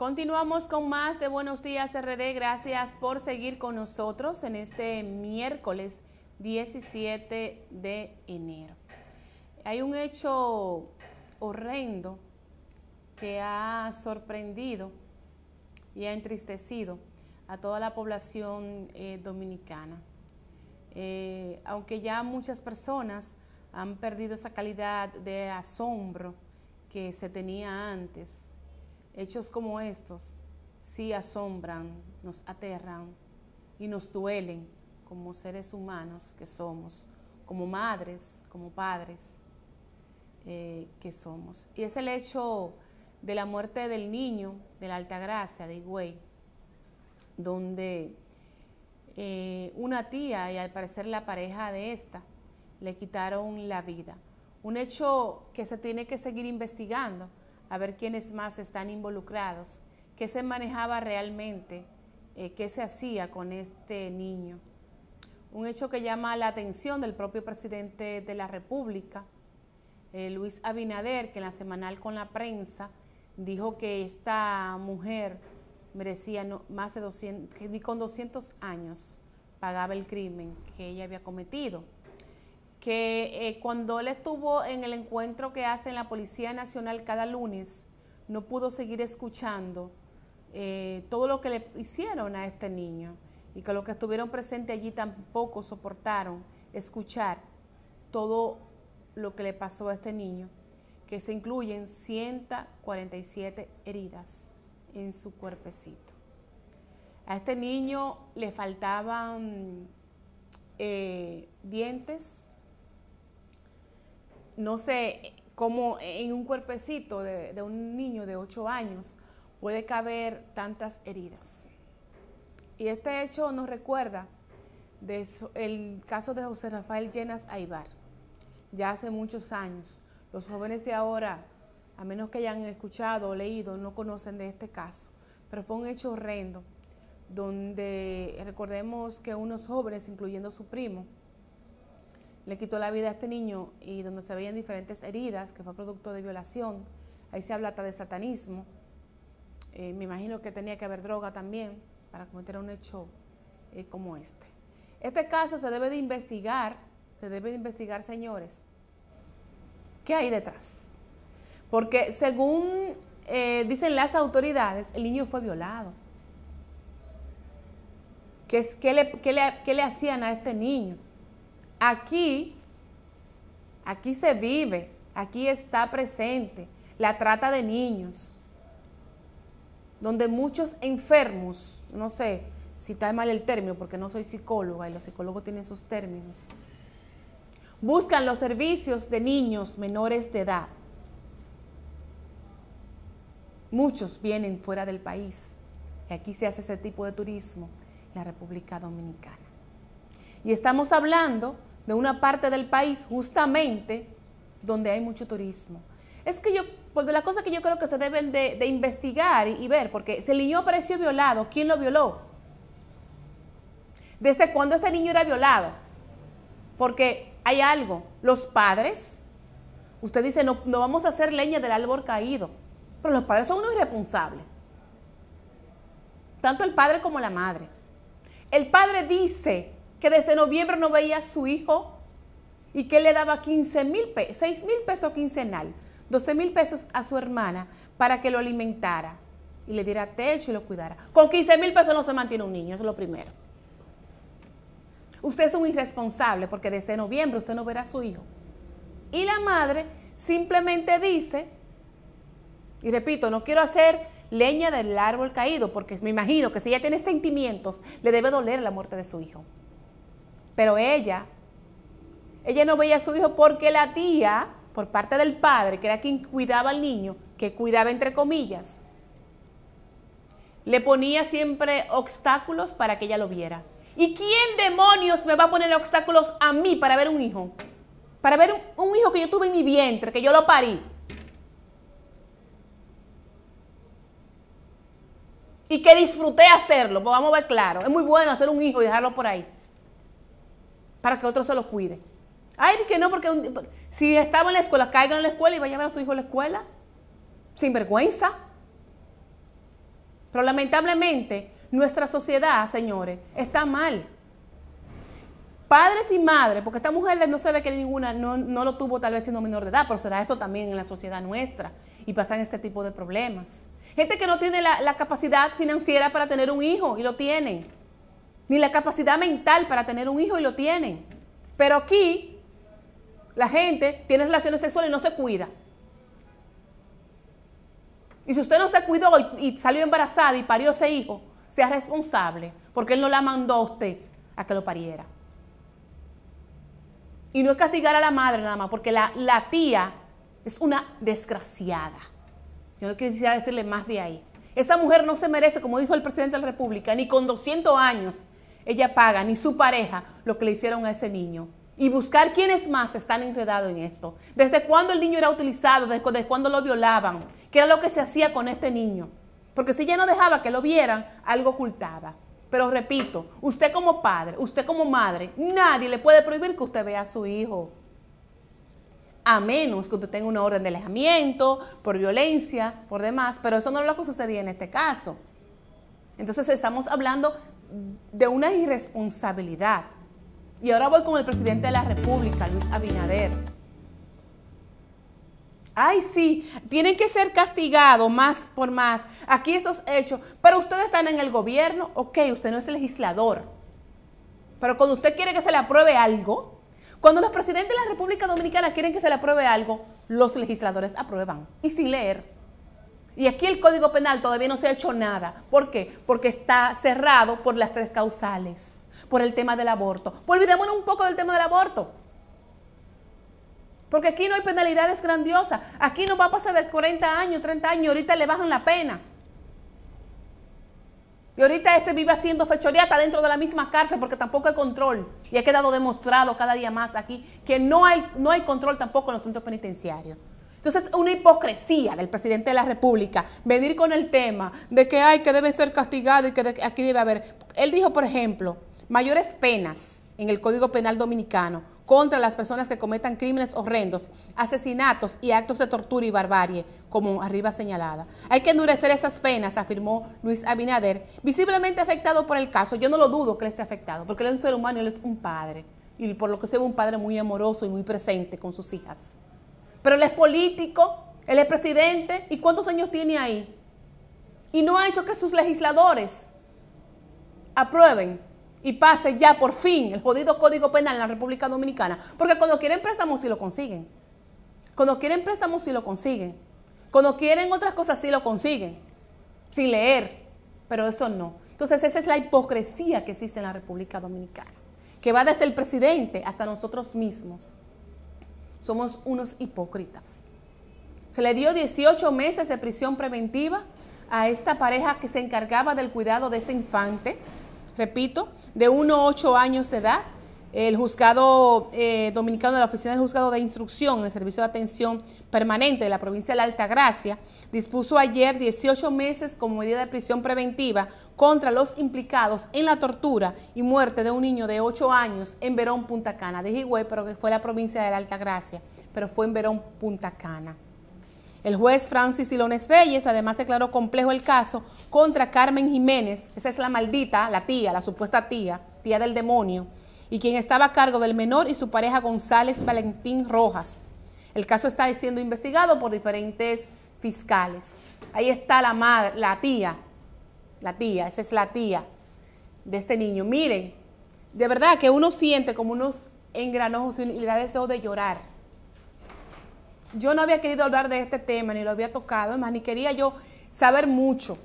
Continuamos con más de Buenos Días RD. Gracias por seguir con nosotros en este miércoles 17 de enero. Hay un hecho horrendo que ha sorprendido y ha entristecido a toda la población eh, dominicana. Eh, aunque ya muchas personas han perdido esa calidad de asombro que se tenía antes Hechos como estos sí asombran, nos aterran y nos duelen como seres humanos que somos, como madres, como padres eh, que somos. Y es el hecho de la muerte del niño de la Gracia de Higüey, donde eh, una tía y al parecer la pareja de esta le quitaron la vida. Un hecho que se tiene que seguir investigando a ver quiénes más están involucrados, qué se manejaba realmente, eh, qué se hacía con este niño. Un hecho que llama la atención del propio presidente de la República, eh, Luis Abinader, que en la semanal con la prensa dijo que esta mujer merecía más de 200, ni con 200 años pagaba el crimen que ella había cometido que eh, cuando él estuvo en el encuentro que hace en la Policía Nacional cada lunes, no pudo seguir escuchando eh, todo lo que le hicieron a este niño y que los que estuvieron presentes allí tampoco soportaron escuchar todo lo que le pasó a este niño, que se incluyen 147 heridas en su cuerpecito. A este niño le faltaban eh, dientes, no sé cómo en un cuerpecito de, un niño de 8 años puede caber tantas heridas. Y este hecho nos recuerda el caso de José Rafael Llenas Aibar, ya hace muchos años. Los jóvenes de ahora, a menos que hayan escuchado o leído, no conocen de este caso, pero fue un hecho horrendo, donde recordemos que unos jóvenes, incluyendo su primo, le quitó la vida a este niño y donde se veían diferentes heridas, que fue producto de violación. Ahí se habla hasta de satanismo. Eh, me imagino que tenía que haber droga también para cometer un hecho eh, como este. Este caso se debe de investigar, se debe de investigar, señores. ¿Qué hay detrás? Porque según eh, dicen las autoridades, el niño fue violado. ¿Qué, ¿Qué le hacían a este niño? Aquí, aquí se vive, aquí está presente la trata de niños, donde muchos enfermos, no sé si está mal el término porque no soy psicóloga y los psicólogos tienen sus términos, buscan los servicios de niños menores de edad. Muchos vienen fuera del país y aquí se hace ese tipo de turismo, en la República Dominicana. Y estamos hablando de una parte del país justamente donde hay mucho turismo. Es que yo, por pues, de las cosas que yo creo que se deben de, investigar y, ver, porque si el niño apareció violado, ¿quién lo violó? ¿Desde cuándo este niño era violado? Porque hay algo, los padres, usted dice, no, no vamos a hacer leña del árbol caído, pero los padres son unos irresponsables, tanto el padre como la madre. El padre dice, que desde noviembre no veía a su hijo y que le daba 15 mil pesos, 6 mil pesos quincenal, 12 mil pesos a su hermana para que lo alimentara y le diera techo y lo cuidara. Con 15 mil pesos no se mantiene un niño, eso es lo primero. Usted es un irresponsable porque desde noviembre usted no verá a su hijo. Y la madre simplemente dice, y repito, no quiero hacer leña del árbol caído, porque me imagino que si ella tiene sentimientos, le debe doler la muerte de su hijo. Pero ella, ella no veía a su hijo porque la tía, por parte del padre, que era quien cuidaba al niño, que cuidaba entre comillas, le ponía siempre obstáculos para que ella lo viera. ¿Y quién demonios me va a poner obstáculos a mí para ver un hijo? Para ver un, hijo que yo tuve en mi vientre, que yo lo parí. y que disfruté hacerlo. Pues vamos a ver claro. Es muy bueno hacer un hijo y dejarlo por ahí para que otro se lo cuide. Ay, que no, porque si estaba en la escuela, caiga en la escuela y va a llevar a su hijo a la escuela. Sin vergüenza. Pero lamentablemente, nuestra sociedad, señores, está mal. Padres y madres, porque esta mujer no se ve que ninguna no, lo tuvo tal vez siendo menor de edad, pero se da esto también en la sociedad nuestra y pasan este tipo de problemas. Gente que no tiene la, la capacidad financiera para tener un hijo y lo tienen ni la capacidad mental para tener un hijo y lo tienen. Pero aquí la gente tiene relaciones sexuales y no se cuida. Y si usted no se cuidó y, salió embarazada y parió ese hijo, sea responsable, porque él no la mandó a usted a que lo pariera. Y no es castigar a la madre nada más, porque la, la tía es una desgraciada. Yo quisiera decirle más de ahí. Esa mujer no se merece, como dijo el presidente de la República, ni con 200 años ella paga, ni su pareja, lo que le hicieron a ese niño. Y buscar quiénes más están enredados en esto. Desde cuándo el niño era utilizado, desde cuándo lo violaban, qué era lo que se hacía con este niño. Porque si ella no dejaba que lo vieran, algo ocultaba. Pero repito, usted como padre, usted como madre, nadie le puede prohibir que usted vea a su hijo. A menos que usted tenga una orden de alejamiento por violencia, por demás. Pero eso no es lo que sucedía en este caso. Entonces estamos hablando de una irresponsabilidad. Y ahora voy con el presidente de la República, Luis Abinader. Ay, sí, tienen que ser castigados más por más. Aquí estos hechos. Pero ustedes están en el gobierno, ok, usted no es legislador. Pero cuando usted quiere que se le apruebe algo, cuando los presidentes de la República Dominicana quieren que se le apruebe algo, los legisladores aprueban. Y sin leer. Y aquí el Código Penal todavía no se ha hecho nada. ¿Por qué? Porque está cerrado por las tres causales, por el tema del aborto. Pues olvidémonos un poco del tema del aborto. Porque aquí no hay penalidades grandiosas. Aquí no va a pasar de 40 años, 30 años, ahorita le bajan la pena. Y ahorita ese vive haciendo fechoría dentro de la misma cárcel porque tampoco hay control. Y ha quedado demostrado cada día más aquí que no hay, no hay control tampoco en los centros penitenciarios. Entonces, una hipocresía del presidente de la República venir con el tema de que hay que debe ser castigado y que aquí debe haber. Él dijo, por ejemplo, mayores penas en el Código Penal Dominicano contra las personas que cometan crímenes horrendos, asesinatos y actos de tortura y barbarie, como arriba señalada. Hay que endurecer esas penas, afirmó Luis Abinader, visiblemente afectado por el caso. Yo no lo dudo que él esté afectado, porque él es un ser humano, él es un padre, y por lo que se ve un padre muy amoroso y muy presente con sus hijas. Pero él es político, él es presidente. ¿Y cuántos años tiene ahí? Y no ha hecho que sus legisladores aprueben y pase ya por fin el jodido Código Penal en la República Dominicana. Porque cuando quieren préstamos sí lo consiguen. Cuando quieren préstamos sí lo consiguen. Cuando quieren otras cosas sí lo consiguen. Sin leer. Pero eso no. Entonces esa es la hipocresía que existe en la República Dominicana. Que va desde el presidente hasta nosotros mismos. Somos unos hipócritas. Se le dio 18 meses de prisión preventiva a esta pareja que se encargaba del cuidado de este infante, repito, de 1 a 8 años de edad, el juzgado eh, dominicano de la Oficina del Juzgado de Instrucción, el Servicio de Atención Permanente de la provincia de la Altagracia, dispuso ayer 18 meses como medida de prisión preventiva contra los implicados en la tortura y muerte de un niño de 8 años en Verón, Punta Cana, de Higüey, pero que fue la provincia de la Gracia, pero fue en Verón, Punta Cana. El juez Francis Tilones Reyes además declaró complejo el caso contra Carmen Jiménez, esa es la maldita, la tía, la supuesta tía, tía del demonio, y quien estaba a cargo del menor y su pareja González Valentín Rojas. El caso está siendo investigado por diferentes fiscales. Ahí está la madre, la tía, la tía, esa es la tía de este niño. Miren, de verdad que uno siente como unos engranojos y le da deseo de llorar. Yo no había querido hablar de este tema, ni lo había tocado, más ni quería yo saber mucho,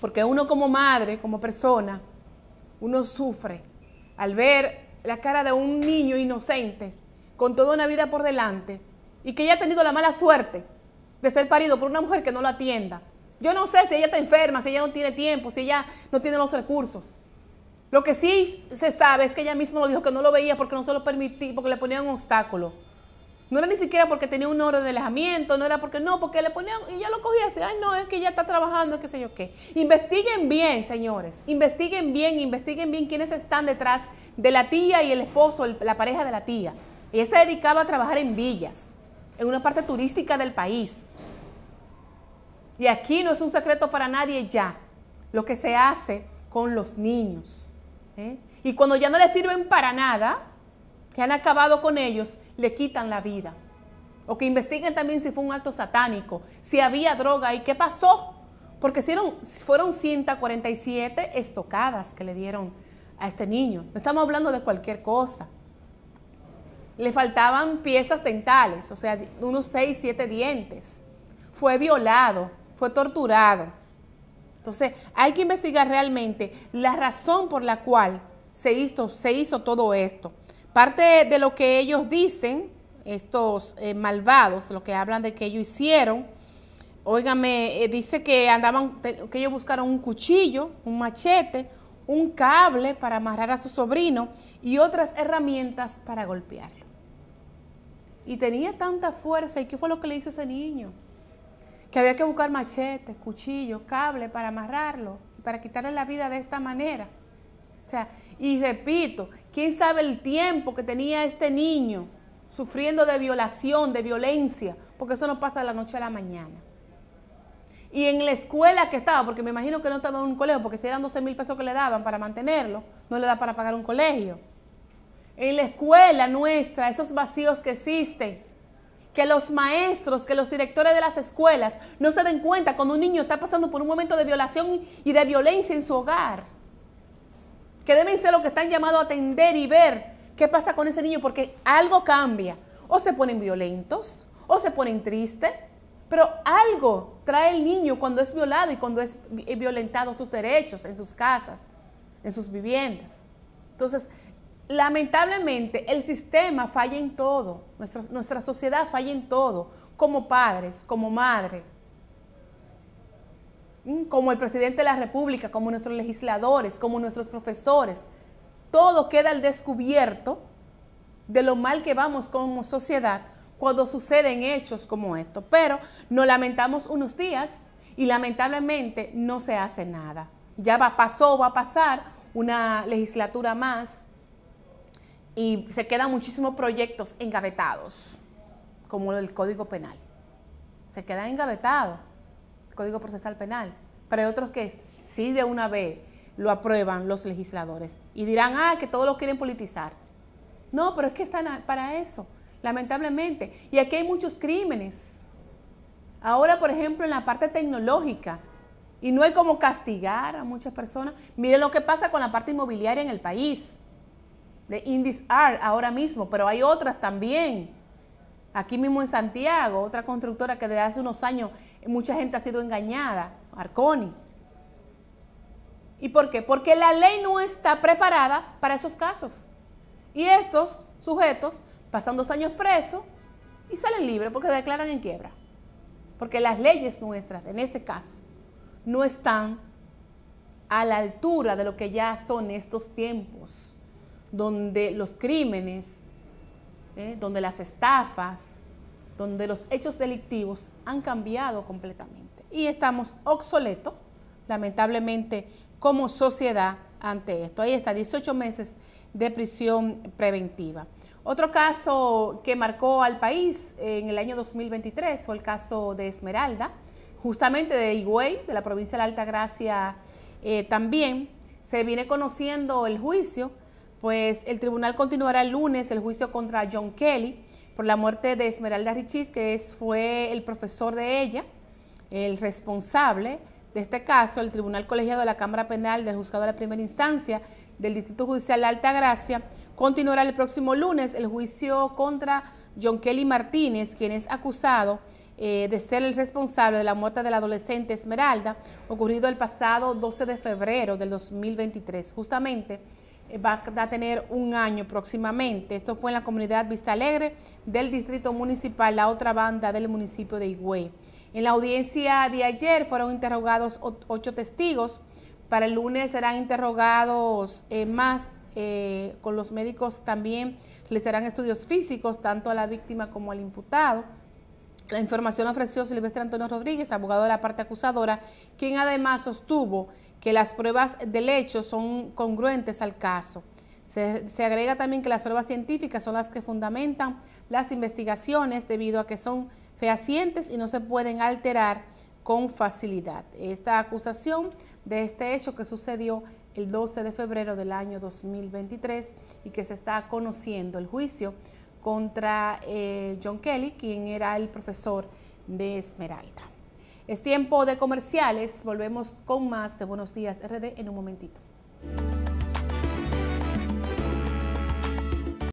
porque uno como madre, como persona, uno sufre al ver la cara de un niño inocente con toda una vida por delante y que ya ha tenido la mala suerte de ser parido por una mujer que no lo atienda. Yo no sé si ella está enferma, si ella no tiene tiempo, si ella no tiene los recursos. Lo que sí se sabe es que ella misma lo dijo que no lo veía porque no se lo permitía, porque le ponía un obstáculo. No era ni siquiera porque tenía un oro de alejamiento, no era porque no, porque le ponían y ya lo cogía así, ay no, es que ya está trabajando, qué sé yo qué. Investiguen bien, señores, investiguen bien, investiguen bien quiénes están detrás de la tía y el esposo, la pareja de la tía. Ella se dedicaba a trabajar en villas, en una parte turística del país. Y aquí no es un secreto para nadie ya lo que se hace con los niños. ¿eh? Y cuando ya no les sirven para nada, que han acabado con ellos, le quitan la vida. O que investiguen también si fue un acto satánico, si había droga y qué pasó. Porque fueron 147 estocadas que le dieron a este niño. No estamos hablando de cualquier cosa. Le faltaban piezas dentales, o sea, unos 6, 7 dientes. Fue violado, fue torturado. Entonces, hay que investigar realmente la razón por la cual se hizo, se hizo todo esto. Parte de lo que ellos dicen, estos eh, malvados, lo que hablan de que ellos hicieron, óigame, eh, dice que andaban, que ellos buscaron un cuchillo, un machete, un cable para amarrar a su sobrino y otras herramientas para golpearlo. Y tenía tanta fuerza, ¿y qué fue lo que le hizo ese niño? Que había que buscar machete, cuchillo, cable para amarrarlo para quitarle la vida de esta manera. O sea, y repito, ¿quién sabe el tiempo que tenía este niño sufriendo de violación, de violencia? Porque eso no pasa de la noche a la mañana. Y en la escuela que estaba, porque me imagino que no estaba en un colegio, porque si eran 12 mil pesos que le daban para mantenerlo, no le da para pagar un colegio. En la escuela nuestra, esos vacíos que existen, que los maestros, que los directores de las escuelas no se den cuenta cuando un niño está pasando por un momento de violación y de violencia en su hogar que deben ser los que están llamados a atender y ver qué pasa con ese niño, porque algo cambia. O se ponen violentos, o se ponen tristes, pero algo trae el niño cuando es violado y cuando es eh, violentado sus derechos en sus casas, en sus viviendas. Entonces, lamentablemente, el sistema falla en todo, nuestra, nuestra sociedad falla en todo, como padres, como madres como el presidente de la República, como nuestros legisladores, como nuestros profesores, todo queda al descubierto de lo mal que vamos como sociedad cuando suceden hechos como estos. Pero nos lamentamos unos días y lamentablemente no se hace nada. Ya va, pasó, va a pasar una legislatura más y se quedan muchísimos proyectos engavetados, como el Código Penal. Se quedan engavetados. Código Procesal Penal, pero hay otros que sí de una vez lo aprueban los legisladores y dirán, ah, que todos lo quieren politizar. No, pero es que están para eso, lamentablemente. Y aquí hay muchos crímenes. Ahora, por ejemplo, en la parte tecnológica, y no hay como castigar a muchas personas. Miren lo que pasa con la parte inmobiliaria en el país, de Indies Art ahora mismo, pero hay otras también Aquí mismo en Santiago, otra constructora que desde hace unos años mucha gente ha sido engañada, Arconi. ¿Y por qué? Porque la ley no está preparada para esos casos. Y estos sujetos pasan dos años presos y salen libres porque se declaran en quiebra. Porque las leyes nuestras, en este caso, no están a la altura de lo que ya son estos tiempos, donde los crímenes ¿eh? donde las estafas, donde los hechos delictivos han cambiado completamente. Y estamos obsoletos, lamentablemente, como sociedad ante esto. Ahí está, 18 meses de prisión preventiva. Otro caso que marcó al país en el año 2023 fue el caso de Esmeralda, justamente de Higüey, de la provincia de la Alta Gracia, eh, también se viene conociendo el juicio pues el tribunal continuará el lunes el juicio contra John Kelly por la muerte de Esmeralda Richis, que es, fue el profesor de ella, el responsable de este caso. El Tribunal Colegiado de la Cámara Penal del Juzgado de la Primera Instancia del Distrito Judicial de Alta Gracia continuará el próximo lunes el juicio contra John Kelly Martínez, quien es acusado eh, de ser el responsable de la muerte de la adolescente Esmeralda, ocurrido el pasado 12 de febrero del 2023. Justamente eh, va a tener un año próximamente. Esto fue en la comunidad Vista Alegre del Distrito Municipal, la otra banda del municipio de Higüey. En la audiencia de ayer fueron interrogados ocho testigos. Para el lunes serán interrogados eh, más eh, con los médicos también. Les harán estudios físicos tanto a la víctima como al imputado. La información ofreció Silvestre Antonio Rodríguez, abogado de la parte acusadora, quien además sostuvo que las pruebas del hecho son congruentes al caso. Se, se, agrega también que las pruebas científicas son las que fundamentan las investigaciones debido a que son fehacientes y no se pueden alterar con facilidad. Esta acusación de este hecho que sucedió el 12 de febrero del año 2023 y que se está conociendo el juicio contra eh, John Kelly, quien era el profesor de Esmeralda. Es tiempo de comerciales, volvemos con más de Buenos Días RD en un momentito.